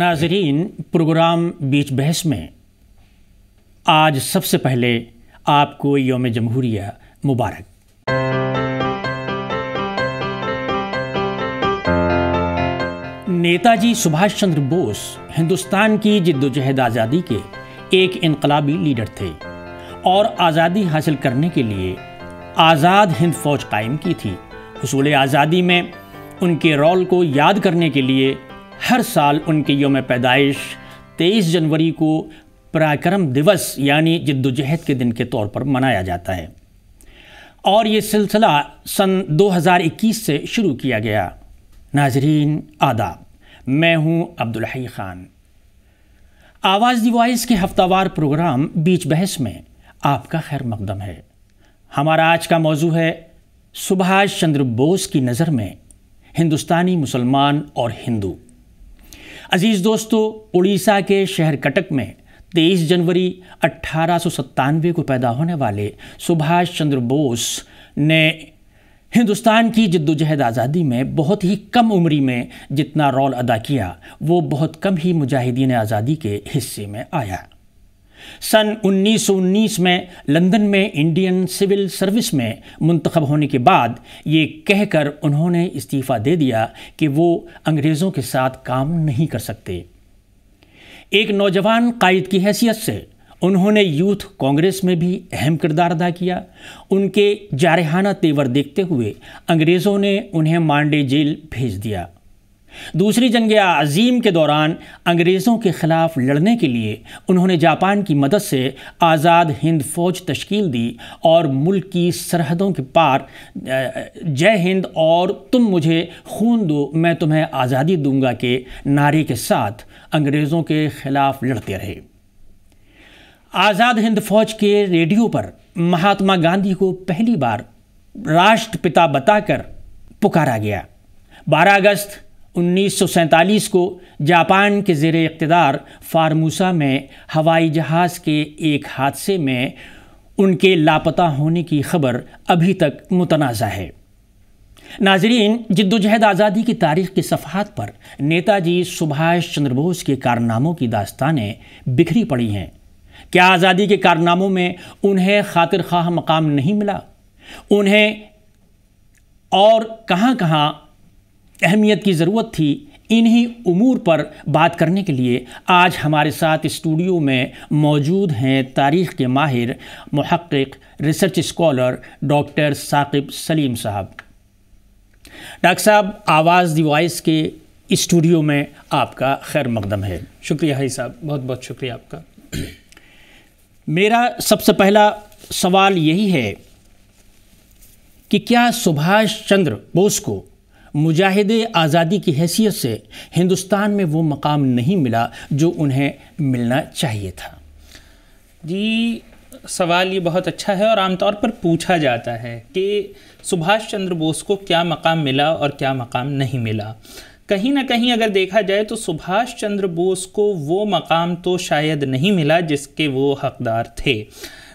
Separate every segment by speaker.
Speaker 1: नाजरीन प्रोग्राम बीच बहस में आज सबसे पहले आपको योम जमहूरिया मुबारक नेताजी सुभाष चंद्र बोस हिंदुस्तान की जिद्दोजहद आज़ादी के एक इनकलाबी लीडर थे और आज़ादी हासिल करने के लिए आज़ाद हिंद फौज कायम की थी उसूल आज़ादी में उनके रोल को याद करने के लिए हर साल उनके योम पैदाइश 23 जनवरी को पराक्रम दिवस यानी जद्दोजहद के दिन के तौर पर मनाया जाता है और ये सिलसिला सन 2021 से शुरू किया गया नाजरीन आदाब मैं हूँ अब्दुलही ख़ान आवाज़ दिवाइस के हफ्तावार प्रोग्राम बीच बहस में आपका खैर मकदम है हमारा आज का मौजू है सुभाष चंद्र बोस की नज़र में हिंदुस्तानी मुसलमान और हिंदू अजीज़ दोस्तों उड़ीसा के शहर कटक में 23 जनवरी अट्ठारह को पैदा होने वाले सुभाष चंद्र बोस ने हिंदुस्तान की जद्दोजहद आज़ादी में बहुत ही कम उम्री में जितना रोल अदा किया वो बहुत कम ही मुजाहिदीन आज़ादी के हिस्से में आया सन 1919 में लंदन में इंडियन सिविल सर्विस में मुंतखब होने के बाद ये कहकर उन्होंने इस्तीफ़ा दे दिया कि वो अंग्रेज़ों के साथ काम नहीं कर सकते एक नौजवान कायद की हैसियत से उन्होंने यूथ कांग्रेस में भी अहम किरदार अदा किया उनके जारहाना तेवर देखते हुए अंग्रेज़ों ने उन्हें मांडे जेल भेज दिया दूसरी जंग आज़ीम के दौरान अंग्रेज़ों के ख़िलाफ़ लड़ने के लिए उन्होंने जापान की मदद से आज़ाद हिंद फौज तश्कील दी और मुल्क की सरहदों के पार जय हिंद और तुम मुझे खून दो मैं तुम्हें आज़ादी दूंगा के नारे के साथ अंग्रेज़ों के ख़िलाफ़ लड़ते रहे आज़ाद हिंद फौज के रेडियो पर महात्मा गांधी को पहली बार राष्ट्रपिता बताकर पुकारा गया 12 अगस्त उन्नीस को जापान के ज़ेर इकतदार फार्मूसा में हवाई जहाज़ के एक हादसे में उनके लापता होने की खबर अभी तक मुतनाज़ा है नाजरीन जद्दोजहद आज़ादी की तारीख के सफ़ात पर नेताजी सुभाष चंद्र बोस के कारनामों की दास्तानें बिखरी पड़ी हैं क्या आज़ादी के कारनामों में उन्हें खातिर खाह मकाम नहीं मिला उन्हें और कहाँ कहाँ अहमियत की ज़रूरत थी इन्हीं उमूर पर बात करने के लिए आज हमारे साथ स्टूडियो में मौजूद हैं तारीख़ के माहिर महक्क research scholar doctor Saqib Salim साहब डॉक्टर साहब आवाज़ दिवाइस के स्टूडियो में आपका खैर मकदम है शुक्रिया हाई साहब बहुत बहुत शुक्रिया आपका मेरा सबसे पहला सवाल यही है कि क्या सुभाष चंद्र बोस को मुजाहिद आज़ादी की हैसियत से हिंदुस्तान में वो मकाम नहीं मिला जो उन्हें मिलना चाहिए था
Speaker 2: जी सवाल ये बहुत अच्छा है और आमतौर पर पूछा जाता है कि सुभाष चंद्र बोस को क्या मकाम मिला और क्या मकाम नहीं मिला कहीं ना कहीं अगर देखा जाए तो सुभाष चंद्र बोस को वो मकाम तो शायद नहीं मिला जिसके वो हकदार थे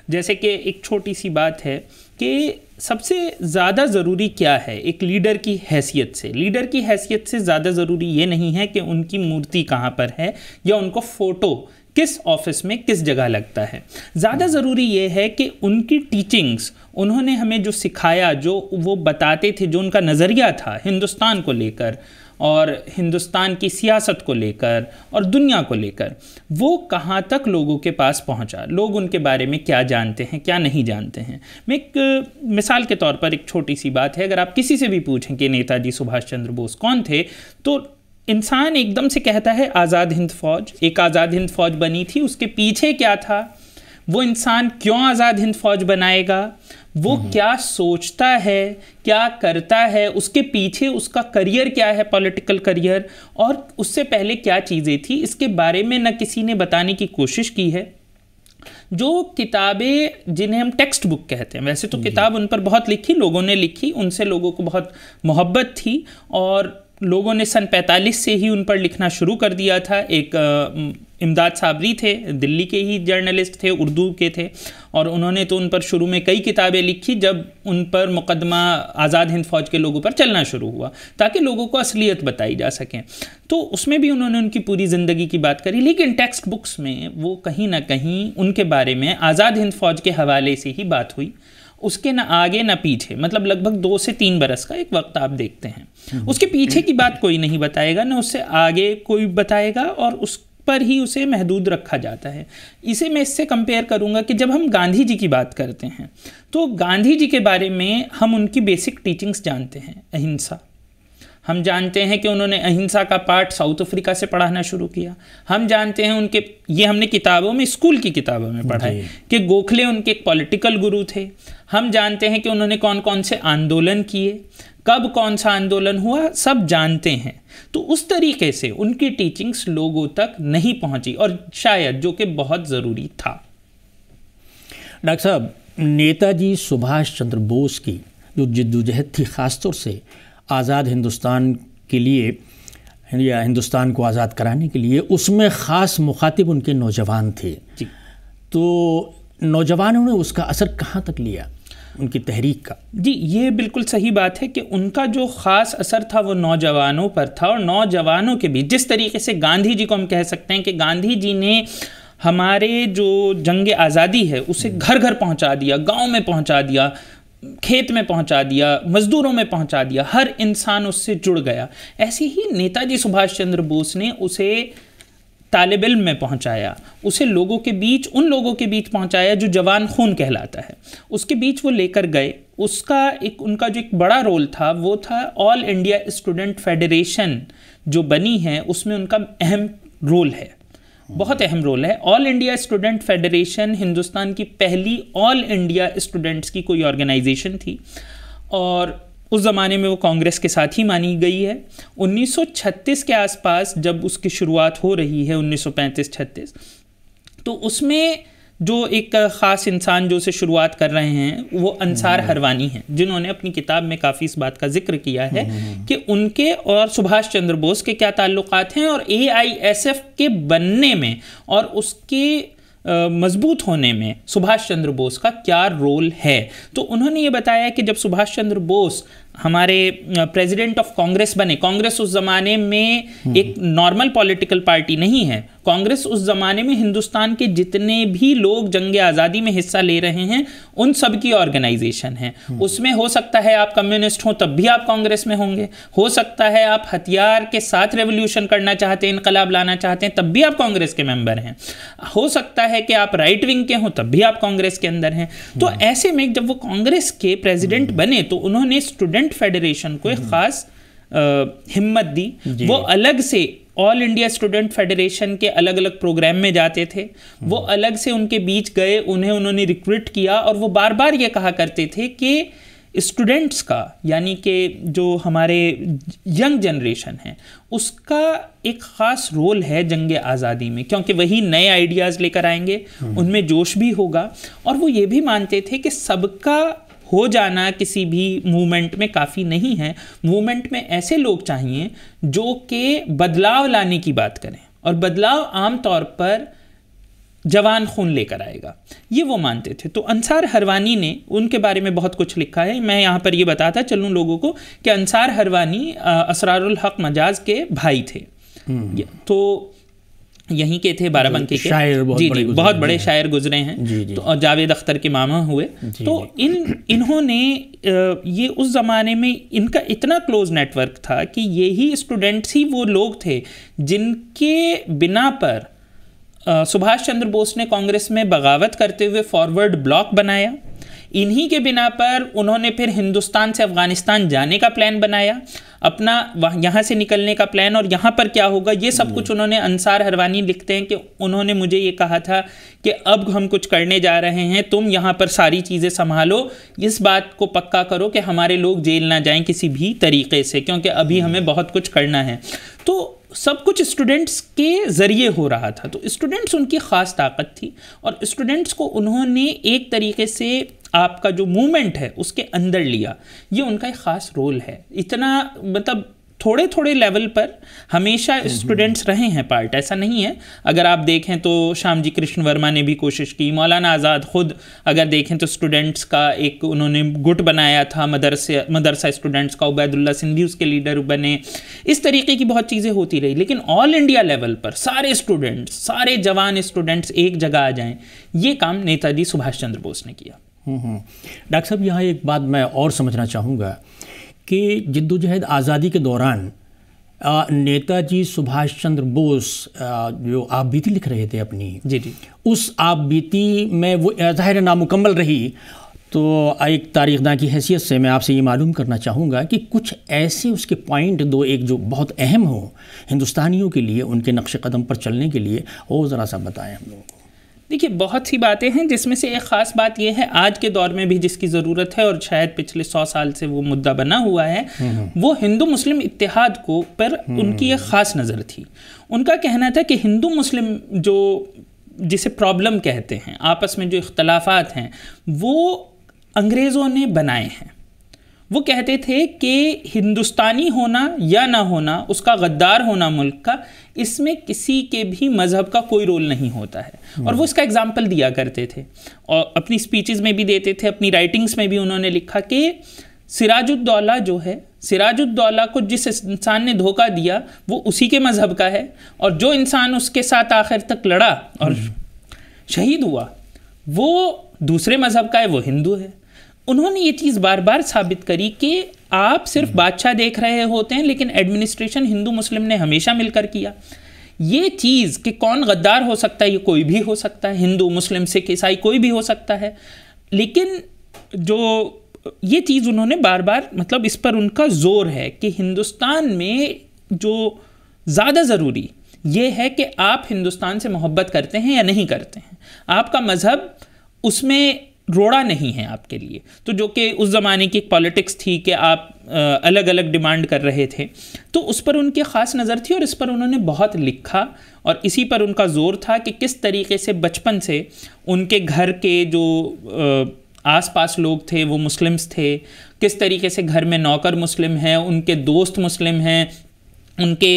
Speaker 2: जैसे कि एक छोटी सी बात है कि सबसे ज़्यादा ज़रूरी क्या है एक लीडर की हैसियत से लीडर की हैसियत से ज़्यादा ज़रूरी ये नहीं है कि उनकी मूर्ति कहाँ पर है या उनको फ़ोटो किस ऑफिस में किस जगह लगता है ज़्यादा हम्म। ज़रूरी ये है कि उनकी टीचिंग्स उन्होंने हमें जो सिखाया जो वो बताते थे जो उनका नज़रिया था हिंदुस्तान को लेकर और हिंदुस्तान की सियासत को लेकर और दुनिया को लेकर वो कहाँ तक लोगों के पास पहुँचा लोग उनके बारे में क्या जानते हैं क्या नहीं जानते हैं मैं एक मिसाल के तौर पर एक छोटी सी बात है अगर आप किसी से भी पूछें कि नेताजी सुभाष चंद्र बोस कौन थे तो इंसान एकदम से कहता है आज़ाद हिंद फौज एक आज़ाद हिंद फौज बनी थी उसके पीछे क्या था वो इंसान क्यों आज़ाद हिंद फौज बनाएगा वो क्या सोचता है क्या करता है उसके पीछे उसका करियर क्या है पॉलिटिकल करियर और उससे पहले क्या चीज़ें थी इसके बारे में न किसी ने बताने की कोशिश की है जो किताबें जिन्हें हम टेक्स्ट बुक कहते हैं वैसे तो किताब उन पर बहुत लिखी लोगों ने लिखी उनसे लोगों को बहुत मोहब्बत थी और लोगों ने सन 45 से ही उन पर लिखना शुरू कर दिया था एक इमदाद साबरी थे दिल्ली के ही जर्नलिस्ट थे उर्दू के थे और उन्होंने तो उन पर शुरू में कई किताबें लिखी जब उन पर मुकदमा आज़ाद हिंद फौज के लोगों पर चलना शुरू हुआ ताकि लोगों को असलियत बताई जा सकें तो उसमें भी उन्होंने उनकी पूरी ज़िंदगी की बात करी लेकिन टेक्स्ट बुक्स में वो कहीं ना कहीं उनके बारे में आज़ाद हिंद फौज के हवाले से ही बात हुई उसके ना आगे ना पीछे मतलब लगभग दो से तीन बरस का एक वक्त आप देखते हैं हम्म। उसके पीछे की बात कोई नहीं बताएगा ना उससे आगे कोई बताएगा और उस पर ही उसे महदूद रखा जाता है इसे मैं इससे कंपेयर करूँगा कि जब हम गांधी जी की बात करते हैं तो गांधी जी के बारे में हम उनकी बेसिक टीचिंग्स जानते हैं अहिंसा हम जानते हैं कि उन्होंने अहिंसा का पाठ साउथ अफ्रीका से पढ़ाना शुरू किया हम जानते हैं उनके ये हमने किताबों में स्कूल की किताबों में पढ़ा है कि गोखले उनके एक पॉलिटिकल गुरु थे हम जानते हैं कि उन्होंने कौन कौन से आंदोलन किए कब कौन सा आंदोलन हुआ सब जानते हैं तो उस तरीके से उनकी टीचिंग्स लोगों तक नहीं पहुंची और शायद जो कि बहुत ज़रूरी था
Speaker 1: डॉक्टर साहब नेताजी सुभाष चंद्र बोस की जो जद्दोजहद थी ख़ासतौर से आज़ाद हिंदुस्तान के लिए या हिंदुस्तान को आज़ाद कराने के लिए उसमें ख़ास मुखातिब उनके नौजवान थे तो नौजवानों ने उसका असर कहाँ तक लिया उनकी तहरीक का
Speaker 2: जी ये बिल्कुल सही बात है कि उनका जो ख़ास असर था वो नौजवानों पर था और नौजवानों के बीच जिस तरीके से गांधी जी को हम कह सकते हैं कि गांधी जी ने हमारे जो जंग आज़ादी है उसे घर घर पहुंचा दिया गांव में पहुंचा दिया खेत में पहुंचा दिया मज़दूरों में पहुंचा दिया हर इंसान उससे जुड़ गया ऐसे ही नेताजी सुभाष चंद्र बोस ने उसे तालब इल्म में पहुँचाया उसे लोगों के बीच उन लोगों के बीच पहुँचाया जो जवान खून कहलाता है उसके बीच वो लेकर गए उसका एक उनका जो एक बड़ा रोल था वो था ऑल इंडिया स्टूडेंट फेडरेशन जो बनी है उसमें उनका अहम रोल है बहुत अहम रोल है All India Student Federation Hindustan की पहली ऑल इंडिया स्टूडेंट्स की कोई ऑर्गेनाइजेशन थी और उस ज़माने में वो कांग्रेस के साथ ही मानी गई है 1936 के आसपास जब उसकी शुरुआत हो रही है 1935-36 तो उसमें जो एक ख़ास इंसान जो उसे शुरुआत कर रहे हैं वो अंसार हम्म। हरवानी हैं जिन्होंने अपनी किताब में काफ़ी इस बात का जिक्र किया है हम्म, हम्म, कि उनके और सुभाष चंद्र बोस के क्या ताल्लुकात हैं और ए के बनने में और उसके मजबूत होने में सुभाष चंद्र बोस का क्या रोल है तो उन्होंने ये बताया कि जब सुभाष चंद्र बोस हमारे प्रेसिडेंट ऑफ कांग्रेस बने कांग्रेस उस जमाने में हम्म। एक नॉर्मल पॉलिटिकल पार्टी नहीं है कांग्रेस उस ज़माने में हिंदुस्तान के जितने भी लोग जंग आज़ादी में हिस्सा ले रहे हैं उन सब की ऑर्गेनाइजेशन है हम्म। उसमें हो सकता है आप कम्युनिस्ट हो तब भी आप कांग्रेस में होंगे हो सकता है आप हथियार के साथ रेवोल्यूशन करना चाहते हैं इनकलाब लाना चाहते हैं तब भी आप कांग्रेस के मेंबर हैं हो सकता है कि आप राइट विंग के हों तब भी आप कांग्रेस के अंदर हैं तो हम्म। ऐसे में जब वो कांग्रेस के प्रेसिडेंट हम्म। बने तो उन्होंने स्टूडेंट फेडरेशन को एक खास हिम्मत दी वो अलग से ऑल इंडिया स्टूडेंट फेडरेशन के अलग अलग प्रोग्राम में जाते थे वो हम्म। अलग से उनके बीच गए उन्हें उन्होंने रिक्रूट किया और वो बार बार ये कहा करते थे कि स्टूडेंट्स का यानी कि जो हमारे यंग जनरेशन है उसका एक ख़ास रोल है जंग आज़ादी में क्योंकि वही नए आइडियाज़ लेकर आएंगे हम्म। उनमें जोश भी होगा और वो ये भी मानते थे कि सबका हो जाना किसी भी मूवमेंट में काफ़ी नहीं है मूवमेंट में ऐसे लोग चाहिए जो कि बदलाव लाने की बात करें और बदलाव आम तौर पर जवान खून लेकर आएगा ये वो मानते थे तो अंसार हरवानी ने उनके बारे में बहुत कुछ लिखा है मैं यहाँ पर ये बताता चलूँ लोगों को कि अंसार हरवानी असरारुल हक मजाज के भाई थे हम्म। तो यहीं के थे बाराबंकी के शायर बहुत जी बड़े जी बहुत बड़े शायर गुजरे हैं जी जी तो जावेद अख्तर के मामा हुए तो इन इन्होंने ये उस ज़माने में इनका इतना क्लोज नेटवर्क था कि यही स्टूडेंट्स ही वो लोग थे जिनके बिना पर सुभाष चंद्र बोस ने कांग्रेस में बगावत करते हुए फॉरवर्ड ब्लॉक बनाया इन्हीं के बिना पर उन्होंने फिर हिंदुस्तान से अफगानिस्तान जाने का प्लान बनाया अपना यहाँ से निकलने का प्लान और यहाँ पर क्या होगा ये सब कुछ उन्होंने अंसार हरवानी लिखते हैं कि उन्होंने मुझे ये कहा था कि अब हम कुछ करने जा रहे हैं तुम यहाँ पर सारी चीज़ें संभालो इस बात को पक्का करो कि हमारे लोग जेल ना जाएं किसी भी तरीके से क्योंकि अभी हमें बहुत कुछ करना है तो सब कुछ स्टूडेंट्स के ज़रिए हो रहा था तो स्टूडेंट्स उनकी ख़ास ताकत थी और स्टूडेंट्स को उन्होंने एक तरीके से आपका जो मूवमेंट है उसके अंदर लिया ये उनका एक ख़ास रोल है इतना मतलब थोड़े थोड़े लेवल पर हमेशा स्टूडेंट्स हम्म, हम्म। रहे हैं पार्ट ऐसा नहीं है अगर आप देखें तो श्याम जी कृष्ण वर्मा ने भी कोशिश की मौलाना आज़ाद खुद अगर देखें तो स्टूडेंट्स का एक उन्होंने गुट बनाया था मदरसे मदरसा स्टूडेंट्स का उबैदुल्ला सिंधी उसके लीडर बने इस तरीके की बहुत चीज़ें होती रही लेकिन ऑल इंडिया लेवल पर सारे स्टूडेंट्स सारे जवान स्टूडेंट्स एक जगह आ जाएँ ये काम नेताजी सुभाष चंद्र बोस ने किया हम्म, डॉक्टर साहब यहाँ एक बात
Speaker 1: मैं और समझना चाहूँगा कि जद्दोजहद आज़ादी के दौरान नेताजी सुभाष चंद्र बोस जो आप बीती लिख रहे थे अपनी जी जी उस आप बीती में वो ज़ाहिर नामुकम्मल रही तो एक तारीखदा की हैसियत से मैं आपसे ये मालूम करना चाहूँगा कि कुछ ऐसे उसके पॉइंट दो एक जो बहुत अहम हो हिंदुस्तानियों के लिए उनके नक्श कदम पर चलने के लिए वो ज़रा सा बताएं हम लोगों को
Speaker 2: देखिए बहुत सी बातें हैं जिसमें से एक ख़ास बात यह है आज के दौर में भी जिसकी ज़रूरत है और शायद पिछले सौ साल से वो मुद्दा बना हुआ है हम्म, हम्म। वो हिंदू मुस्लिम इतिहाद को पर हम्म, उनकी एक ख़ास नज़र थी उनका कहना था कि हिंदू मुस्लिम जो जिसे प्रॉब्लम कहते हैं आपस में जो इख्तलाफात हैं वो अंग्रेज़ों ने बनाए हैं वो कहते थे कि हिंदुस्तानी होना या ना होना उसका गद्दार होना मुल्क का इसमें किसी के भी मज़हब का कोई रोल नहीं होता है और वो हम्म। इसका एग्ज़ाम्पल दिया करते थे और अपनी स्पीचेस में भी देते थे अपनी राइटिंग्स में भी उन्होंने लिखा कि सिराजुद्दौला जो है सिराजुद्दौला को जिस इंसान ने धोखा दिया वो उसी के मज़हब का है और जो इंसान उसके साथ आखिर तक लड़ा और हम्म। शहीद हुआ वो दूसरे मज़हब का है वो हिंदू है उन्होंने ये चीज़ बार बार साबित करी कि आप सिर्फ हम्म। बादशाह देख रहे होते हैं लेकिन एडमिनिस्ट्रेशन हिंदू मुस्लिम ने हमेशा मिलकर किया ये चीज़ कि कौन गद्दार हो सकता है ये कोई भी हो सकता है हिंदू मुस्लिम सिख ईसाई कोई भी हो सकता है लेकिन जो ये चीज़ उन्होंने बार बार मतलब इस पर उनका ज़ोर है कि हिंदुस्तान में जो ज़्यादा ज़रूरी ये है कि आप हिंदुस्तान से मोहब्बत करते हैं या नहीं करते हैं आपका मज़हब उसमें रोड़ा नहीं है आपके लिए तो जो कि उस ज़माने की एक पॉलिटिक्स थी कि आप अलग अलग डिमांड कर रहे थे तो उस पर उनकी ख़ास नज़र थी और इस पर उन्होंने बहुत लिखा और इसी पर उनका ज़ोर था कि किस तरीके से बचपन से उनके घर के जो आसपास लोग थे वो मुस्लिम्स थे किस तरीके से घर में नौकर मुस्लिम हैं उनके दोस्त मुस्लिम हैं उनके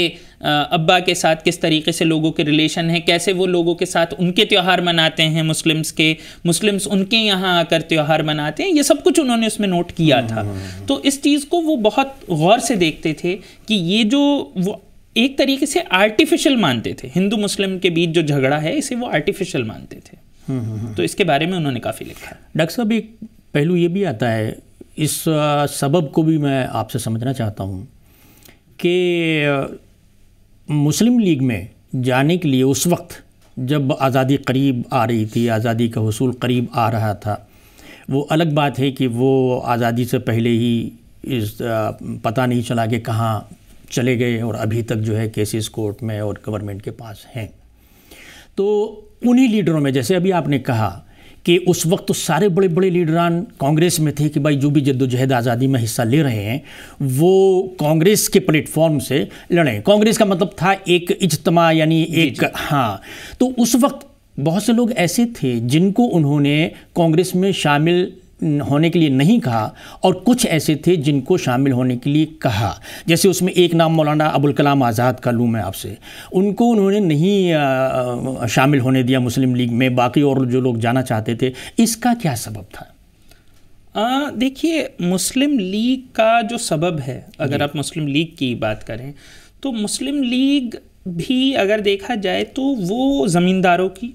Speaker 2: अब्बा के साथ किस तरीके से लोगों के रिलेशन है कैसे वो लोगों के साथ उनके त्यौहार मनाते हैं मुस्लिम्स के मुस्लिम्स उनके यहाँ आकर त्यौहार मनाते हैं ये सब कुछ उन्होंने उसमें नोट किया था हाँ। तो इस चीज़ को वो बहुत गौर से देखते थे कि ये जो वो एक तरीके से आर्टिफिशियल मानते थे हिंदू मुस्लिम के बीच जो झगड़ा है इसे वो आर्टिफिशियल मानते थे हम्म, हम्म, हम्म। तो इसके बारे में उन्होंने काफ़ी लिखा
Speaker 1: डॉक्टर साहब एक पहलू ये भी आता है इस सबब को भी मैं आपसे समझना चाहता हूँ कि मुस्लिम लीग में जाने के लिए उस वक्त जब आज़ादी करीब आ रही थी आज़ादी का हसूल करीब आ रहा था वो अलग बात है कि वो आज़ादी से पहले ही इस पता नहीं चला कि कहाँ चले गए और अभी तक जो है केसेस कोर्ट में और गवर्नमेंट के पास हैं तो उन्हीं लीडरों में जैसे अभी आपने कहा कि उस वक्त तो सारे बड़े बड़े लीडरान कांग्रेस में थे कि भाई जो भी जद्दोजहद आज़ादी में हिस्सा ले रहे हैं वो कांग्रेस के प्लेटफॉर्म से लड़ें कांग्रेस का मतलब था एक इजतमा यानी एक हाँ तो उस वक्त बहुत से लोग ऐसे थे जिनको उन्होंने कांग्रेस में शामिल होने के लिए नहीं कहा और कुछ ऐसे थे जिनको शामिल होने के लिए कहा जैसे उसमें एक नाम मौलाना अबुल कलाम आज़ाद का लूँ मैं आपसे उनको उन्होंने नहीं शामिल होने दिया मुस्लिम लीग में बाकी और जो लोग जाना चाहते थे इसका क्या सबब था
Speaker 2: देखिए मुस्लिम लीग का जो सबब है अगर आप मुस्लिम लीग की बात करें तो मुस्लिम लीग भी अगर देखा जाए तो वो ज़मींदारों की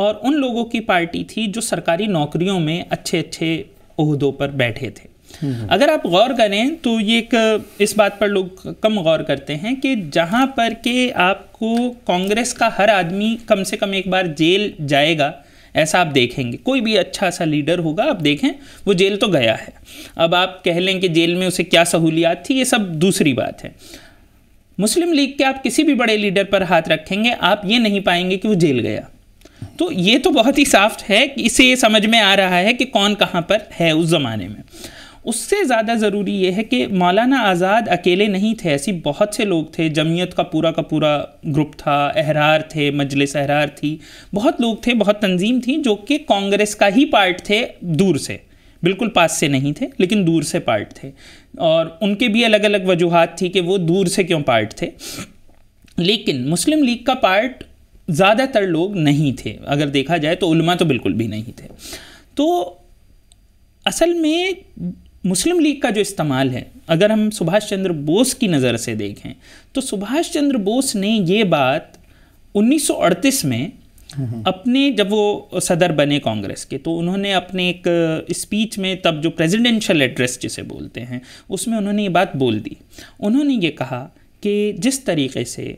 Speaker 2: और उन लोगों की पार्टी थी जो सरकारी नौकरियों में अच्छे अच्छे अहदों पर बैठे थे हम्म। अगर आप गौर करें तो ये एक इस बात पर लोग कम गौर करते हैं कि जहाँ पर के आपको कांग्रेस का हर आदमी कम से कम एक बार जेल जाएगा ऐसा आप देखेंगे कोई भी अच्छा सा लीडर होगा आप देखें वो जेल तो गया है अब आप कह लें कि जेल में उसे क्या सहूलियात थी ये सब दूसरी बात है मुस्लिम लीग के आप किसी भी बड़े लीडर पर हाथ रखेंगे आप ये नहीं पाएंगे कि वो जेल गया तो ये तो बहुत ही साफ है कि ये समझ में आ रहा है कि कौन कहाँ पर है उस ज़माने में उससे ज़्यादा ज़रूरी ये है कि मौलाना आज़ाद अकेले नहीं थे ऐसी बहुत से लोग थे जमीयत का पूरा का पूरा ग्रुप था अहरार थे मजलिस अहरार थी बहुत लोग थे बहुत तंजीम थी जो कि कांग्रेस का ही पार्ट थे दूर से बिल्कुल पास से नहीं थे लेकिन दूर से पार्ट थे और उनके भी अलग अलग वजूहत थी कि वो दूर से क्यों पार्ट थे लेकिन मुस्लिम लीग का पार्ट ज़्यादातर लोग नहीं थे अगर देखा जाए तो उलमा तो बिल्कुल भी नहीं थे तो असल में मुस्लिम लीग का जो इस्तेमाल है अगर हम सुभाष चंद्र बोस की नज़र से देखें तो सुभाष चंद्र बोस ने ये बात 1938 में हम्म। अपने जब वो सदर बने कांग्रेस के तो उन्होंने अपने एक स्पीच में तब जो प्रेसिडेंशियल एड्रेस जिसे बोलते हैं उसमें उन्होंने ये बात बोल दी उन्होंने ये कहा कि जिस तरीके से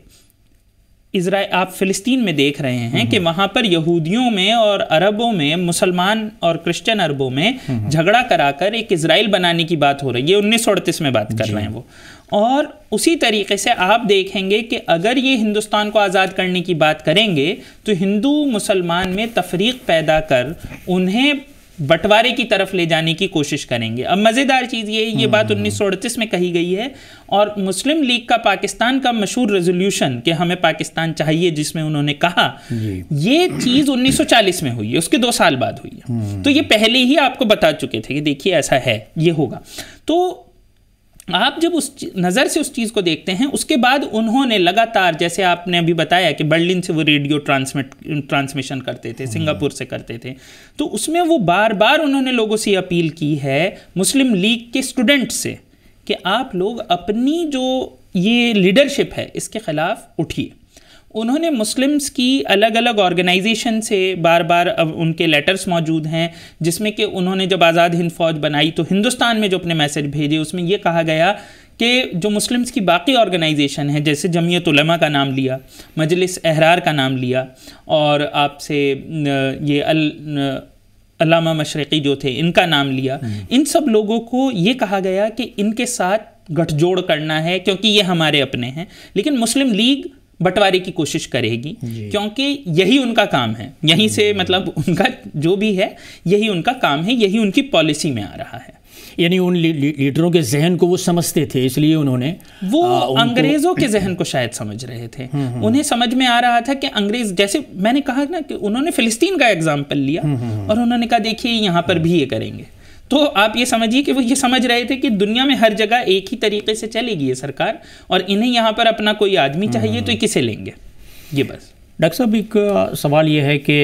Speaker 2: इसराइल आप फ़िलिस्तीन में देख रहे हैं कि वहाँ पर यहूदियों में और अरबों में मुसलमान और क्रिश्चियन अरबों में झगड़ा कराकर एक इसराइल बनाने की बात हो रही है उन्नीस में बात कर रहे हैं वो और उसी तरीके से आप देखेंगे कि अगर ये हिंदुस्तान को आज़ाद करने की बात करेंगे तो हिंदू मुसलमान में तफरीक पैदा कर उन्हें बंटवारे की तरफ ले जाने की कोशिश करेंगे अब मज़ेदार चीज़ ये ये बात हम्म। उन्नीस में कही गई है और मुस्लिम लीग का पाकिस्तान का मशहूर रेजोल्यूशन कि हमें पाकिस्तान चाहिए जिसमें उन्होंने कहा ये चीज़ 1940 में हुई है उसके दो साल बाद हुई है हम्म। तो ये पहले ही आपको बता चुके थे कि देखिए ऐसा है ये होगा तो आप जब उस नज़र से उस चीज़ को देखते हैं उसके बाद उन्होंने लगातार जैसे आपने अभी बताया कि बर्लिन से वो रेडियो ट्रांसमिट ट्रांसमिशन करते थे सिंगापुर से करते थे तो उसमें वो बार बार उन्होंने लोगों से अपील की है मुस्लिम लीग के स्टूडेंट से कि आप लोग अपनी जो ये लीडरशिप है इसके ख़िलाफ़ उठिए उन्होंने मुस्लिम्स की अलग अलग ऑर्गेनाइजेशन से बार बार अब उनके लेटर्स मौजूद हैं जिसमें कि उन्होंने जब आज़ाद हिंद फौज बनाई तो हिंदुस्तान में जो अपने मैसेज भेजे उसमें यह कहा गया कि जो मुस्लिम्स की बाकी ऑर्गेनाइजेशन है जैसे जमीयत उलमा का नाम लिया मजलिस एहरार का नाम लिया और आपसे ये अल अलामा मशरक़ी जो थे इनका नाम लिया हम्म। इन सब लोगों को ये कहा गया कि इनके साथ गठजोड़ करना है क्योंकि ये हमारे अपने हैं लेकिन मुस्लिम लीग बंटवारे की कोशिश करेगी क्योंकि यही उनका काम है यहीं से मतलब उनका जो भी है यही उनका काम है यही उनकी पॉलिसी में आ रहा है
Speaker 1: यानी उन ली, ली, लीडरों के जहन को वो समझते थे इसलिए उन्होंने
Speaker 2: वो आ, अंग्रेजों के जहन को शायद समझ रहे थे हम्म, हम्म। उन्हें समझ में आ रहा था कि अंग्रेज जैसे मैंने कहा ना कि उन्होंने फिलिस्तीन का एग्जाम्पल लिया हम्म, और उन्होंने कहा देखिए यहाँ पर भी ये करेंगे तो आप ये समझिए कि वो ये समझ रहे थे कि दुनिया में हर जगह एक ही तरीके से चलेगी ये सरकार और इन्हें यहाँ पर अपना कोई आदमी चाहिए तो किसे लेंगे ये बस
Speaker 1: डॉक्टर साहब एक सवाल ये है कि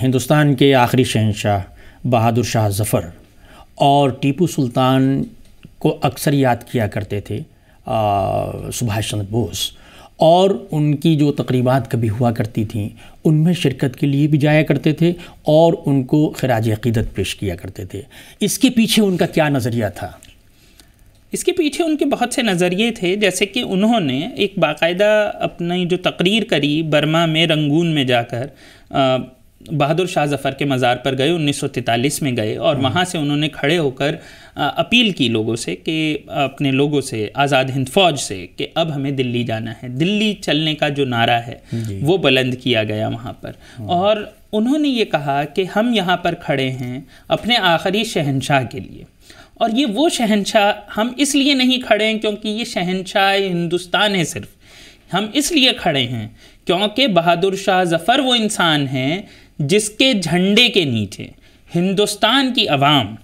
Speaker 1: हिंदुस्तान के आखिरी शहनशाह बहादुर शाह जफ़र और टीपू सुल्तान को अक्सर याद किया करते थे सुभाष चंद्र बोस और उनकी जो तकरीबात कभी हुआ करती थी उनमें शिरकत के लिए भी जाया करते थे और उनको खराज अकीदत पेश किया करते थे इसके पीछे उनका क्या नज़रिया था
Speaker 2: इसके पीछे उनके बहुत से नज़रिए थे जैसे कि उन्होंने एक बाकायदा अपनी जो तकरीर करी बर्मा में रंगून में जाकर बहादुर शाह जफ़र के मज़ार पर गए 1943 में गए और हम्म। वहाँ से उन्होंने खड़े होकर अपील की लोगों से कि अपने लोगों से आज़ाद हिंद फौज से कि अब हमें दिल्ली जाना है दिल्ली चलने का जो नारा है वो बुलंद किया गया वहाँ पर हाँ। और उन्होंने ये कहा कि हम यहाँ पर खड़े हैं अपने आखिरी शहनशाह के लिए और ये वो शहनशाह हम इसलिए नहीं खड़े हैं क्योंकि ये शहनशाह हिंदुस्तान है सिर्फ हम इसलिए खड़े हैं क्योंकि बहादुर शाह जफ़र वो इंसान हैं जिसके झंडे के नीचे हिंदुस्तान की आवाम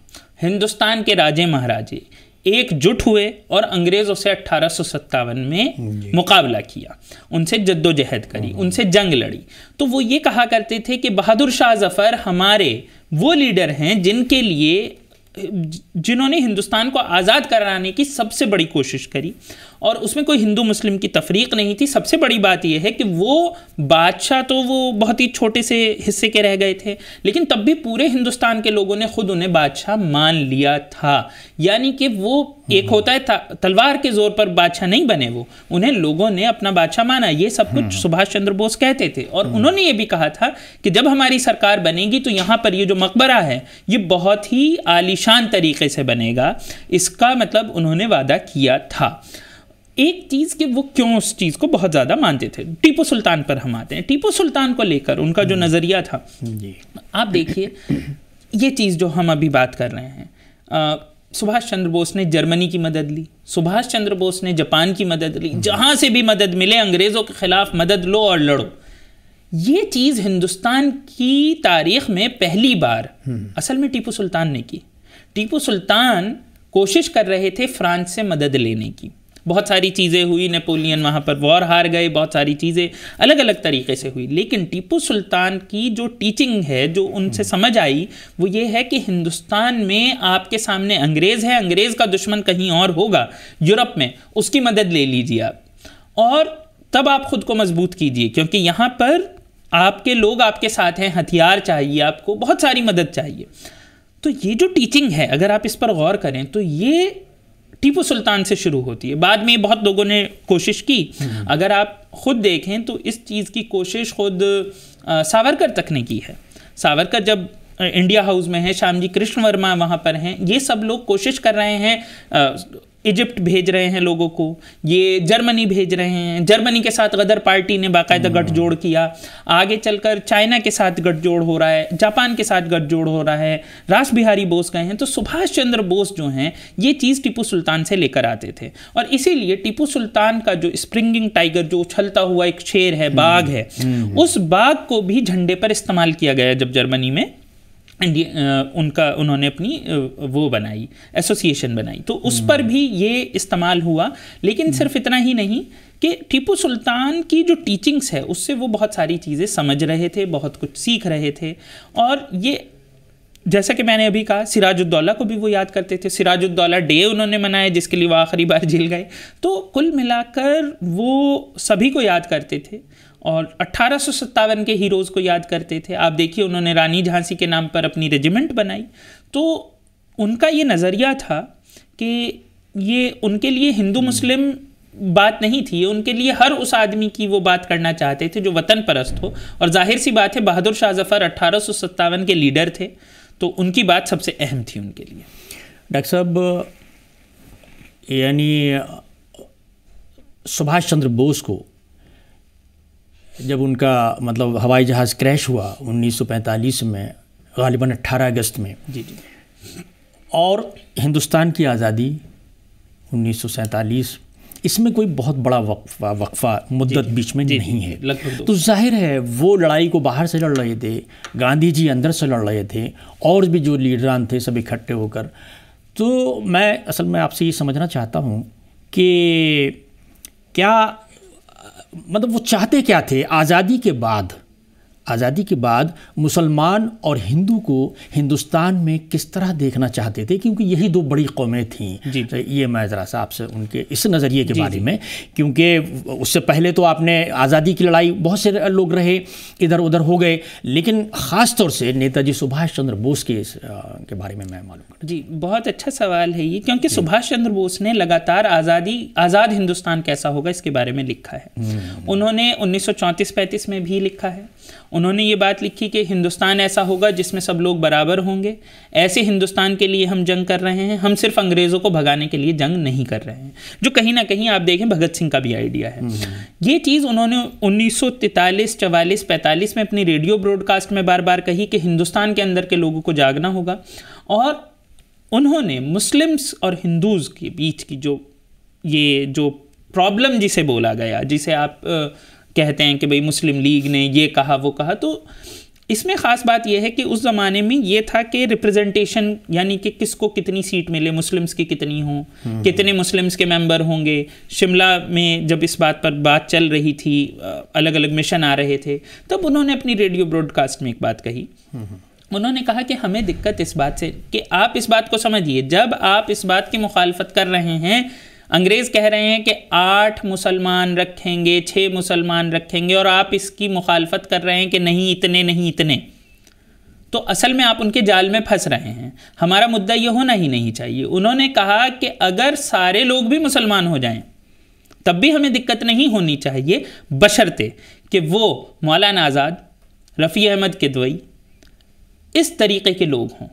Speaker 2: हिंदुस्तान के राजे महाराजे एकजुट हुए और अंग्रेज़ों से अट्ठारह में मुकाबला किया उनसे जद्दोजहद करी हम्म। उनसे जंग लड़ी तो वो ये कहा करते थे कि बहादुर शाह जफ़र हमारे वो लीडर हैं जिनके लिए जिन्होंने हिंदुस्तान को आज़ाद कराने की सबसे बड़ी कोशिश करी और उसमें कोई हिंदू मुस्लिम की तफरीक नहीं थी सबसे बड़ी बात यह है कि वो बादशाह तो वो बहुत ही छोटे से हिस्से के रह गए थे लेकिन तब भी पूरे हिंदुस्तान के लोगों ने खुद उन्हें बादशाह मान लिया था यानी कि वो एक होता है तलवार के जोर पर बादशाह नहीं बने वो उन्हें लोगों ने अपना बादशाह माना ये सब कुछ हम्म। सुभाष चंद्र बोस कहते थे और हम्म। उन्होंने ये भी कहा था कि जब हमारी सरकार बनेगी तो यहाँ पर ये जो मकबरा है ये बहुत ही आलिशान तरीके से बनेगा इसका मतलब उन्होंने वादा किया था एक चीज़ के वो क्यों उस चीज़ को बहुत ज़्यादा मानते थे टीपू सुल्तान पर हम आते हैं टीपू सुल्तान को लेकर उनका जो हम्म। नज़रिया था आप देखिए ये चीज़ जो हम अभी बात कर रहे हैं सुभाष चंद्र बोस ने जर्मनी की मदद ली सुभाष चंद्र बोस ने जापान की मदद ली हम्म। जहाँ से भी मदद मिले अंग्रेज़ों के ख़िलाफ़ मदद लो और लड़ो ये चीज़ हिंदुस्तान की तारीख में पहली बार हम्म। असल में टीपू सुल्तान ने की टीपू सुल्तान कोशिश कर रहे थे फ्रांस से मदद लेने की बहुत सारी चीज़ें हुई नेपोलियन वहाँ पर वॉर हार गए बहुत सारी चीज़ें अलग अलग तरीके से हुई लेकिन टीपू सुल्तान की जो टीचिंग है जो उनसे हम्म। समझ आई वो ये है कि हिंदुस्तान में आपके सामने अंग्रेज़ है अंग्रेज़ का दुश्मन कहीं और होगा यूरोप में उसकी मदद ले लीजिए आप और तब आप ख़ुद को मजबूत कीजिए क्योंकि यहाँ पर आपके लोग आपके साथ हैं हथियार चाहिए आपको बहुत सारी मदद चाहिए तो ये जो टीचिंग है अगर आप इस पर गौर करें तो ये टीपू सुल्तान से शुरू होती है बाद में बहुत लोगों ने कोशिश की हम्म। अगर आप खुद देखें तो इस चीज़ की कोशिश खुद सावरकर तक ने की है सावरकर जब इंडिया हाउस में है श्याम जी कृष्ण वर्मा वहाँ पर हैं ये सब लोग कोशिश कर रहे हैं इजिप्ट भेज रहे हैं लोगों को ये जर्मनी भेज रहे हैं जर्मनी के साथ गदर पार्टी ने बाकायदा हम्म। गठजोड़ किया आगे चलकर चाइना के साथ गठजोड़ हो रहा है जापान के साथ गठजोड़ हो रहा है रास बिहारी बोस गए हैं तो सुभाष चंद्र बोस जो हैं ये चीज़ टीपू सुल्तान से लेकर आते थे और इसीलिए टीपू सुल्तान का जो स्प्रिंगिंग टाइगर जो उछलता हुआ एक शेर है बाघ हम्म। है हम्म। उस बाघ को भी झंडे पर इस्तेमाल किया गया जब जर्मनी में इंडिया उनका उन्होंने अपनी वो बनाई एसोसिएशन बनाई तो उस पर हम्म। भी ये इस्तेमाल हुआ लेकिन हम्म। सिर्फ इतना ही नहीं कि टीपू सुल्तान की जो टीचिंग्स है उससे वो बहुत सारी चीज़ें समझ रहे थे बहुत कुछ सीख रहे थे और ये जैसा कि मैंने अभी कहा सिराजुद्दौला को भी वो याद करते थे सिराजुद्दौला डे उन्होंने मनाया जिसके लिए वो आखिरी बार जेल गए तो कुल मिलाकर वो सभी को याद करते थे और अट्ठारह के हीरोज़ को याद करते थे आप देखिए उन्होंने रानी झांसी के नाम पर अपनी रेजिमेंट बनाई तो उनका ये नज़रिया था कि ये उनके लिए हिंदू हम्म। मुस्लिम बात नहीं थी उनके लिए हर उस आदमी की वो बात करना चाहते थे जो वतन परस्त हो और जाहिर सी बात है बहादुर शाह जफ़र अट्ठारह के लीडर थे तो उनकी बात सबसे अहम थी उनके लिए
Speaker 1: डॉक्टर साहब यानी
Speaker 2: सुभाष चंद्र बोस को
Speaker 1: जब उनका मतलब हवाई जहाज़ क्रैश हुआ 1945 में गालिबा 18 अगस्त में जी जी और हिंदुस्तान की आज़ादी 1947 इसमें कोई बहुत बड़ा वक्फा वक्फा मुद्दत बीच में जी, नहीं है तो जाहिर है वो लड़ाई को बाहर से लड़ रहे थे गांधी जी अंदर से लड़ रहे थे और भी जो लीडरान थे सब इकट्ठे होकर तो मैं असल में आपसे ये समझना चाहता हूँ कि क्या मतलब वो चाहते क्या थे आज़ादी के बाद आज़ादी के बाद मुसलमान और हिंदू को हिंदुस्तान में किस तरह देखना चाहते थे क्योंकि यही दो बड़ी कौमें थीं तो ये मैं ज़रा सा आपसे उनके इस नज़रिए के बारे में क्योंकि उससे पहले तो आपने आज़ादी की लड़ाई बहुत से लोग रहे इधर उधर हो गए लेकिन ख़ास तौर से नेताजी सुभाष चंद्र बोस के इस के बारे में मैं मालूम
Speaker 2: जी बहुत अच्छा सवाल है ये क्योंकि सुभाष चंद्र बोस ने लगातार आज़ादी आज़ाद हिंदुस्तान कैसा होगा इसके बारे में लिखा है हम्म। उन्होंने उन्नीस सौ में भी लिखा है उन्होंने ये बात लिखी कि हिंदुस्तान ऐसा होगा जिसमें सब लोग बराबर होंगे ऐसे हिंदुस्तान के लिए हम जंग कर रहे हैं हम सिर्फ अंग्रेज़ों को भगाने के लिए जंग नहीं कर रहे हैं जो कहीं ना कहीं आप देखें भगत सिंह का भी आइडिया है हम्म। ये चीज़ उन्होंने उन्नीस सौ तैतालीस चवालीस पैंतालीस में अपनी रेडियो ब्रॉडकास्ट में बार बार कही कि हिंदुस्तान के अंदर के लोगों को जागना होगा और उन्होंने मुस्लिम्स और हिंदूज़ के बीच की जो ये जो प्रॉब्लम जिसे बोला गया जिसे आप आ, कहते हैं कि भाई मुस्लिम लीग ने ये कहा वो कहा तो इसमें ख़ास बात यह है कि उस ज़माने में ये था कि रिप्रेजेंटेशन यानी कि किसको कितनी सीट मिले मुस्लिम्स की कितनी हों हम्म। कितने मुस्लिम्स के मेंबर होंगे शिमला में जब इस बात पर बात चल रही थी अलग अलग मिशन आ रहे थे तब उन्होंने अपनी रेडियो ब्रॉडकास्ट में एक बात कही हम्म। उन्होंने कहा कि हमें दिक्कत इस बात से कि आप इस बात को समझिए जब आप इस बात की मुखालफत कर रहे हैं अंग्रेज़ कह रहे हैं कि आठ मुसलमान रखेंगे छः मुसलमान रखेंगे और आप इसकी मुखालफत कर रहे हैं कि नहीं इतने नहीं इतने तो असल में आप उनके जाल में फंस रहे हैं हमारा मुद्दा ये होना ही नहीं चाहिए उन्होंने कहा कि अगर सारे लोग भी मुसलमान हो जाएं तब भी हमें दिक्कत नहीं होनी चाहिए बशर्ते कि वो मौलाना आज़ाद रफ़ी अहमद किदवई इस तरीके के लोग हों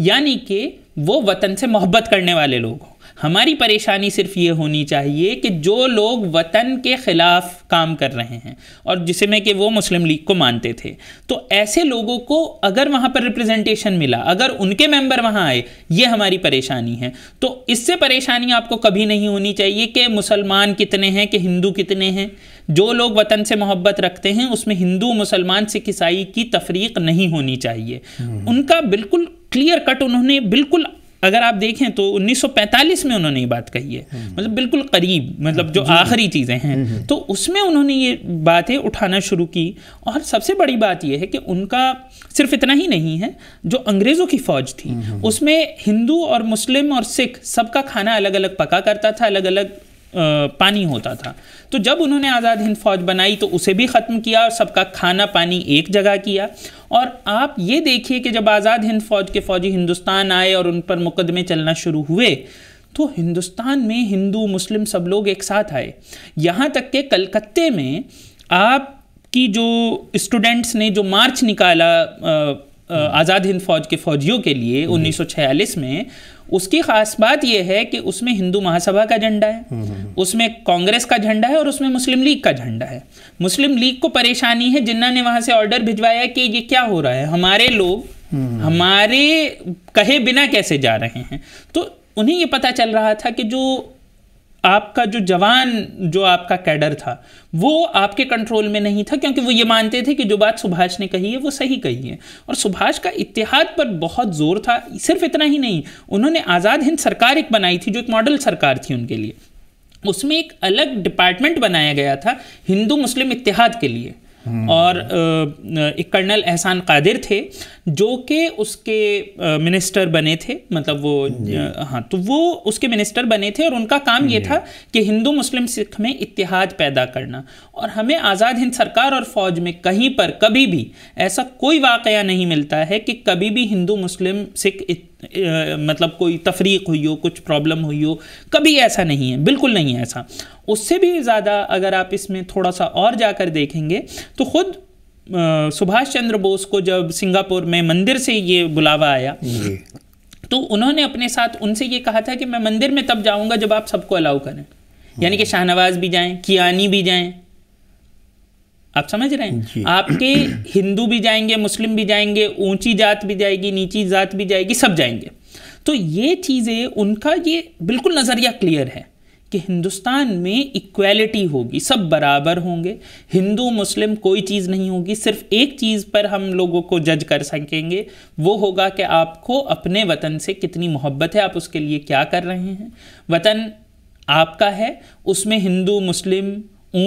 Speaker 2: यानी कि वो वतन से मोहब्बत करने वाले लोग हों हमारी परेशानी सिर्फ ये होनी चाहिए कि जो लोग वतन के ख़िलाफ़ काम कर रहे हैं और जिसमें कि वो मुस्लिम लीग को मानते थे तो ऐसे लोगों को अगर वहाँ पर रिप्रेजेंटेशन मिला अगर उनके मेंबर वहाँ आए ये हमारी परेशानी है तो इससे परेशानी आपको कभी नहीं होनी चाहिए कि मुसलमान कितने हैं कि हिंदू कितने हैं जो लोग वतन से मोहब्बत रखते हैं उसमें हिंदू मुसलमान सिख ईसाई की तफरीक नहीं होनी चाहिए हम्म। उनका बिल्कुल क्लियर कट उन्होंने बिल्कुल अगर आप देखें तो 1945 में उन्होंने ये बात कही है हम्म। मतलब बिल्कुल करीब मतलब जो आखिरी चीज़ें हैं हम्म, हम्म। तो उसमें उन्होंने ये बातें उठाना शुरू की और सबसे बड़ी बात यह है कि उनका सिर्फ इतना ही नहीं है जो अंग्रेज़ों की फ़ौज थी उसमें हिंदू और मुस्लिम और सिख सबका खाना अलग अलग पका करता था अलग अलग पानी होता था तो जब उन्होंने आज़ाद हिंद फौज बनाई तो उसे भी ख़त्म किया और सबका खाना पानी एक जगह किया और आप ये देखिए कि जब आज़ाद हिंद फौज के फ़ौजी हिंदुस्तान आए और उन पर मुकदमे चलना शुरू हुए तो हिंदुस्तान में हिंदू मुस्लिम सब लोग एक साथ आए यहाँ तक के कलकत्ते में आप की जो स्टूडेंट्स ने जो मार्च निकाला आज़ाद हिंद फौज के फौजियों के लिए 1946 में उसकी खास बात यह है कि उसमें हिंदू महासभा का झंडा है हम्म, हम्म, हम्म। उसमें कांग्रेस का झंडा है और उसमें मुस्लिम लीग का झंडा है मुस्लिम लीग को परेशानी है जिन्ना ने वहां से ऑर्डर भिजवाया कि ये क्या हो रहा है हमारे लोग हमारे कहे बिना कैसे जा रहे हैं तो उन्हें ये पता चल रहा था कि जो आपका जो जवान जो आपका कैडर था वो आपके कंट्रोल में नहीं था क्योंकि वो ये मानते थे कि जो बात सुभाष ने कही है वो सही कही है और सुभाष का इतिहाद पर बहुत जोर था सिर्फ इतना ही नहीं उन्होंने आज़ाद हिंद सरकार एक बनाई थी जो एक मॉडल सरकार थी उनके लिए उसमें एक अलग डिपार्टमेंट बनाया गया था हिंदू मुस्लिम इतिहाद के लिए और एक कर्नल एहसान कादिर थे जो कि उसके मिनिस्टर बने थे मतलब वो हाँ तो वो उसके मिनिस्टर बने थे और उनका काम ये था कि हिंदू मुस्लिम सिख में इतिहाद पैदा करना और हमें आज़ाद हिंद सरकार और फौज में कहीं पर कभी भी ऐसा कोई वाक़ नहीं मिलता है कि कभी भी हिंदू मुस्लिम सिख मतलब कोई तफरीक हुई हो कुछ प्रॉब्लम हुई हो कभी ऐसा नहीं है बिल्कुल नहीं है ऐसा उससे भी ज़्यादा अगर आप इसमें थोड़ा सा और जाकर देखेंगे तो खुद सुभाष चंद्र बोस को जब सिंगापुर में मंदिर से ये बुलावा आया तो उन्होंने अपने साथ उनसे ये कहा था कि मैं मंदिर में तब जाऊंगा जब आप सबको अलाउ करें यानी कि शाहनवाज भी जाएं कियानी भी जाएं आप समझ रहे हैं आपके हिंदू भी जाएंगे मुस्लिम भी जाएंगे ऊंची जात भी जाएगी नीची जात भी जाएगी सब जाएंगे तो ये चीज़ें उनका ये बिल्कुल नज़रिया क्लियर है कि हिंदुस्तान में इक्वलिटी होगी सब बराबर होंगे हिंदू मुस्लिम कोई चीज़ नहीं होगी सिर्फ एक चीज़ पर हम लोगों को जज कर सकेंगे वो होगा कि आपको अपने वतन से कितनी मोहब्बत है आप उसके लिए क्या कर रहे हैं वतन आपका है उसमें हिंदू मुस्लिम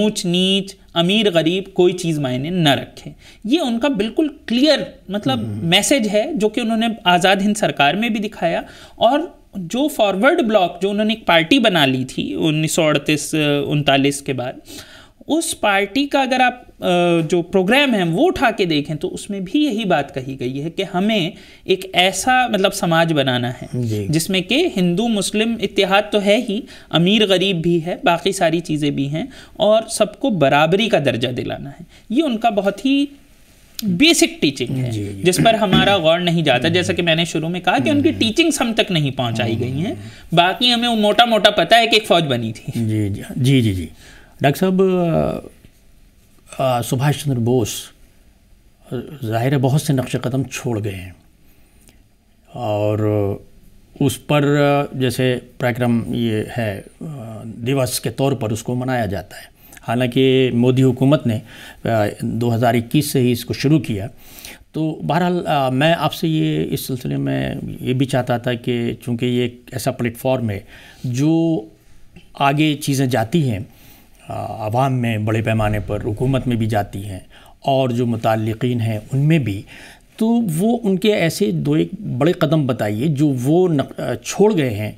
Speaker 2: ऊंच नीच अमीर गरीब कोई चीज़ मायने न रखे ये उनका बिल्कुल क्लियर मतलब मैसेज हम्म। है जो कि उन्होंने आज़ाद हिंद सरकार में भी दिखाया और जो फॉरवर्ड ब्लॉक जो उन्होंने एक पार्टी बना ली थी उन्नीस सौ अड़तीस उनतालीस के बाद उस पार्टी का अगर आप जो प्रोग्राम है वो उठा के देखें तो उसमें भी यही बात कही गई है कि हमें एक ऐसा मतलब समाज बनाना है जिसमें कि हिंदू मुस्लिम इतिहाद तो है ही अमीर गरीब भी है बाकी सारी चीज़ें भी हैं और सबको बराबरी का दर्जा दिलाना है ये उनका बहुत ही बेसिक टीचिंग है जिस पर हमारा गौर नहीं जाता जैसा कि मैंने शुरू में कहा कि उनकी टीचिंग्स हम तक नहीं पहुंचाई गई हैं बाकी हमें वो मोटा मोटा पता है कि एक फ़ौज बनी थी जी जी
Speaker 1: जी जी जी डॉक्टर साहब सुभाष चंद्र बोस ज़ाहिर है बहुत से नक्श कदम छोड़ गए हैं और उस पर जैसे कार्यक्रम ये है दिवस के तौर पर उसको मनाया जाता है हालांकि मोदी हुकूमत ने 2021 से ही इसको शुरू किया तो बहरहाल मैं आपसे ये इस सिलसिले में ये भी चाहता था कि चूँकि ये एक ऐसा प्लेटफॉर्म है जो आगे चीज़ें जाती हैं आवाम में बड़े पैमाने पर हुकूमत में भी जाती हैं और जो मुतलकिन हैं उनमें भी तो वो उनके ऐसे दो एक बड़े कदम बताइए जो वो छोड़ गए हैं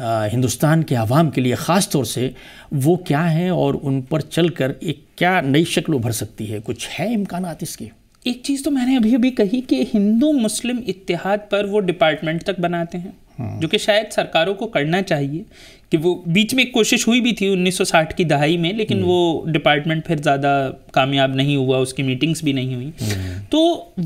Speaker 1: हिंदुस्तान के आवाम के लिए ख़ास तौर से वो क्या हैं और उन पर चल कर एक क्या नई शक्ल उभर सकती
Speaker 2: है कुछ है इम्कान इसके एक चीज़ तो मैंने अभी अभी कही कि हिंदू मुस्लिम इतिहाद पर वो डिपार्टमेंट तक बनाते हैं जो कि शायद सरकारों को करना चाहिए कि वो बीच में एक कोशिश हुई भी थी 1960 की दहाई में लेकिन हम्म। वो डिपार्टमेंट फिर ज़्यादा कामयाब नहीं हुआ उसकी मीटिंग्स भी नहीं हुई नहीं। हम्म। तो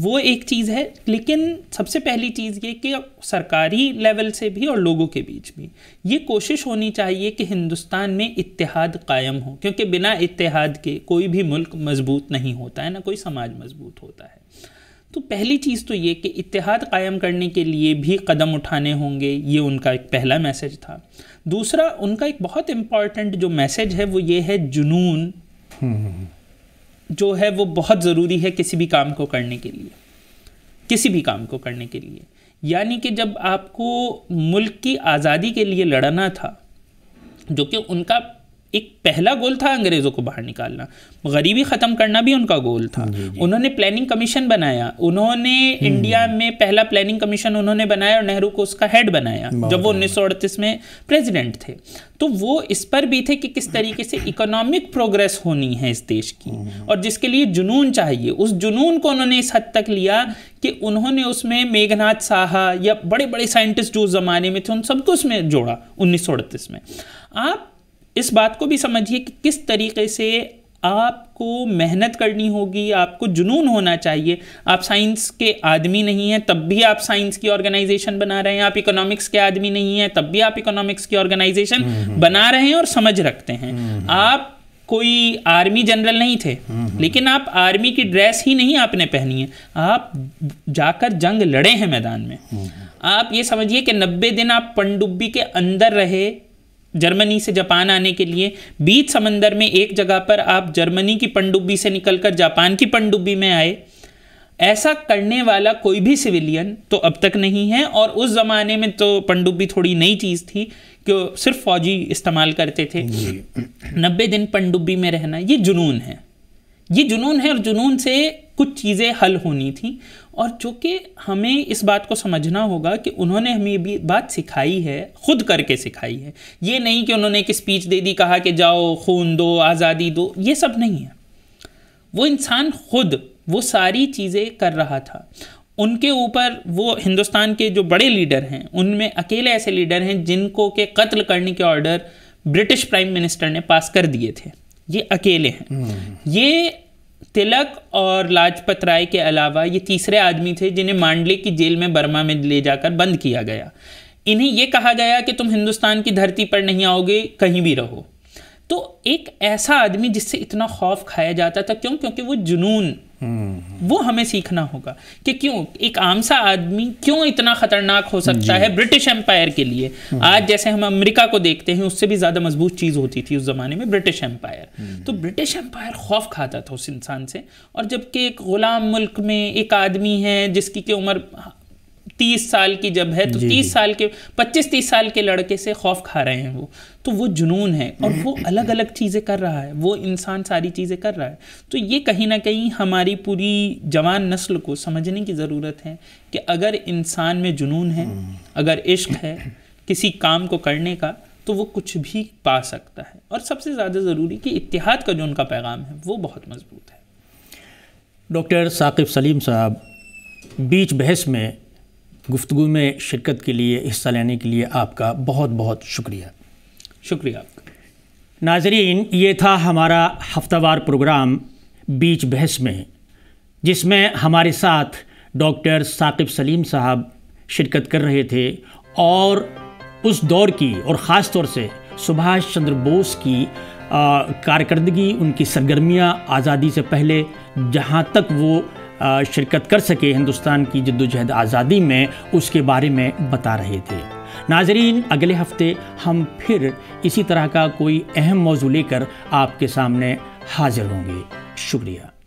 Speaker 2: वो एक चीज़ है लेकिन सबसे पहली चीज़ ये कि सरकारी लेवल से भी और लोगों के बीच भी ये कोशिश होनी चाहिए कि हिंदुस्तान में इतिहाद कायम हो क्योंकि बिना इतिहाद के कोई भी मुल्क मजबूत नहीं होता है ना कोई समाज मजबूत होता है तो पहली चीज़ तो ये कि इतिहाद कायम करने के लिए भी कदम उठाने होंगे ये उनका एक पहला मैसेज था दूसरा उनका एक बहुत इम्पॉर्टेंट जो मैसेज है वो ये है जुनून जो है वो बहुत ज़रूरी है किसी भी काम को करने के लिए किसी भी काम को करने के लिए यानी कि जब आपको मुल्क की आज़ादी के लिए लड़ना था जो कि उनका एक पहला गोल था अंग्रेज़ों को बाहर निकालना गरीबी ख़त्म करना भी उनका गोल था जी जी। उन्होंने प्लानिंग कमीशन बनाया उन्होंने हम्म। इंडिया में पहला प्लानिंग कमीशन उन्होंने बनाया और नेहरू को उसका हेड बनाया जब वो उन्नीस में प्रेसिडेंट थे तो वो इस पर भी थे कि किस तरीके से इकोनॉमिक प्रोग्रेस होनी है इस देश की हम्म। और जिसके लिए जुनून चाहिए उस जुनून को उन्होंने इस हद तक लिया कि उन्होंने उसमें मेघनाथ साहा या बड़े बड़े साइंटिस्ट जो उस ज़माने में थे उन सबको उसमें जोड़ा उन्नीस में आप इस बात को भी समझिए कि किस तरीके से आपको मेहनत करनी होगी आपको जुनून होना चाहिए आप साइंस के आदमी नहीं हैं तब भी आप साइंस की ऑर्गेनाइजेशन बना रहे हैं आप इकोनॉमिक्स के आदमी नहीं हैं तब भी आप इकोनॉमिक्स की ऑर्गेनाइजेशन हम्म, हम्म। बना रहे हैं और समझ रखते हैं हम्म, आप कोई आर्मी जनरल नहीं थे लेकिन आप आर्मी की ड्रेस ही नहीं आपने पहनी है आप जाकर जंग लड़े हैं मैदान में आप ये समझिए कि नब्बे दिन आप पनडुब्बी के अंदर रहे जर्मनी से जापान आने के लिए बीच समंदर में एक जगह पर आप जर्मनी की पनडुब्बी से निकलकर जापान की पनडुब्बी में आए ऐसा करने वाला कोई भी सिविलियन तो अब तक नहीं है और उस ज़माने में तो पनडुब्बी थोड़ी नई चीज़ थी कि सिर्फ फौजी इस्तेमाल करते थे नब्बे दिन पनडुब्बी में रहना ये जुनून है ये जुनून है और जुनून से कुछ चीज़ें हल होनी थी और जो कि हमें इस बात को समझना होगा कि उन्होंने हमें भी बात सिखाई है खुद करके सिखाई है ये नहीं कि उन्होंने एक स्पीच दे दी कहा कि जाओ खून दो आज़ादी दो ये सब नहीं है वो इंसान खुद वो सारी चीज़ें कर रहा था उनके ऊपर वो हिंदुस्तान के जो बड़े लीडर हैं उनमें अकेले ऐसे लीडर हैं जिनको के कत्ल करने के ऑर्डर ब्रिटिश प्राइम मिनिस्टर ने पास कर दिए थे ये अकेले हैं हम्म। ये तिलक और लाजपत राय के अलावा ये तीसरे आदमी थे जिन्हें मांडले की जेल में बर्मा में ले जाकर बंद किया गया इन्हें यह कहा गया कि तुम हिंदुस्तान की धरती पर नहीं आओगे कहीं भी रहो तो एक ऐसा आदमी जिससे इतना खौफ खाया जाता था क्यों क्योंकि वो जुनून वो हमें सीखना होगा कि क्यों एक आम सा आदमी क्यों इतना खतरनाक हो सकता है ब्रिटिश एम्पायर के लिए आज जैसे हम अमेरिका को देखते हैं उससे भी ज़्यादा मजबूत चीज़ होती थी उस ज़माने में ब्रिटिश एम्पायर तो ब्रिटिश एम्पायर खौफ खाता था उस इंसान से और जबकि एक ग़ुलाम मुल्क में एक आदमी है जिसकी की उम्र तीस साल की जब है तो तीस साल के पच्चीस तीस साल के लड़के से खौफ खा रहे हैं वो तो वो जुनून है और वो अलग अलग चीज़ें कर रहा है वो इंसान सारी चीज़ें कर रहा है तो ये कहीं ना कहीं हमारी पूरी जवान नस्ल को समझने की ज़रूरत है कि अगर इंसान में जुनून है हम्म। अगर इश्क है किसी काम को करने का तो वो कुछ भी पा सकता है और सबसे ज़्यादा ज़रूरी कि इतिहाद का जो उनका पैगाम है वो बहुत मजबूत है
Speaker 1: डॉक्टर साकिब सलीम साहब बीच बहस में गुफ्तु में शिरकत के लिए हिस्सा लेने के लिए आपका बहुत बहुत शुक्रिया शुक्रिया आपका नाजरीन ये था हमारा हफ्तावार प्रोग्राम बीच बहस में जिसमें हमारे साथ डॉक्टर साकिब सलीम साहब शिरकत कर रहे थे और उस दौर की और ख़ास तौर से सुभाष चंद्र बोस की कारकर्दगी उनकी सरगर्मियाँ आज़ादी से पहले जहाँ तक वो शिरकत कर सके हिंदुस्तान की जद्दोजहद आज़ादी में उसके बारे में बता रहे थे नाजरीन अगले हफ्ते हम फिर इसी तरह का कोई अहम मौजू लेकर आपके सामने हाजिर होंगे शुक्रिया